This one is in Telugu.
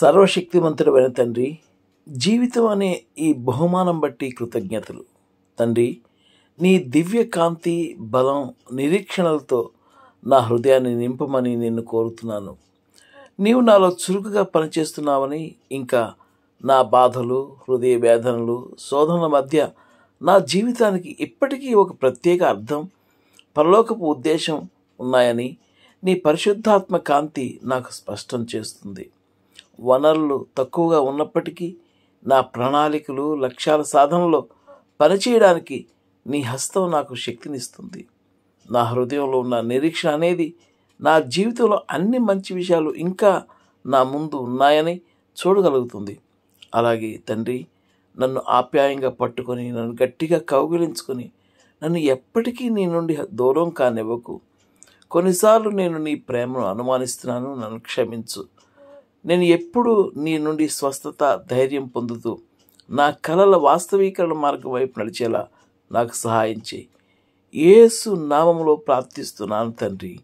సర్వశక్తివంతుడమైన తండ్రి జీవితం అనే ఈ బహుమానం బట్టి కృతజ్ఞతలు తండ్రి నీ దివ్య కాంతి బలం నిరీక్షణలతో నా హృదయాన్ని నింపమని నిన్ను కోరుతున్నాను నీవు నాలో చురుకుగా పనిచేస్తున్నావని ఇంకా నా బాధలు హృదయ వేదనలు శోధనల మధ్య నా జీవితానికి ఇప్పటికీ ఒక ప్రత్యేక అర్థం పరలోకపు ఉద్దేశం ఉన్నాయని నీ పరిశుద్ధాత్మ కాంతి నాకు స్పష్టం చేస్తుంది వనరులు తక్కువగా ఉన్నప్పటికీ నా ప్రణాళికలు లక్ష్యాల సాధనలో పనిచేయడానికి నీ హస్తం నాకు శక్తినిస్తుంది నా హృదయంలో ఉన్న నిరీక్షణ అనేది నా జీవితంలో అన్ని మంచి విషయాలు ఇంకా నా ముందు ఉన్నాయని చూడగలుగుతుంది అలాగే తండ్రి నన్ను ఆప్యాయంగా పట్టుకొని నన్ను గట్టిగా కౌగిలించుకొని నన్ను ఎప్పటికీ నీ నుండి దూరం కానివ్వకు కొన్నిసార్లు నేను నీ ప్రేమను అనుమానిస్తున్నాను నన్ను క్షమించు నేను ఎప్పుడు నీ నుండి స్వస్థత ధైర్యం పొందుతూ నా కళల వాస్తవీకరణ మార్గం వైపు నడిచేలా నాకు సహాయం చేయి ఏసు నామంలో ప్రార్థిస్తున్నాను తండ్రి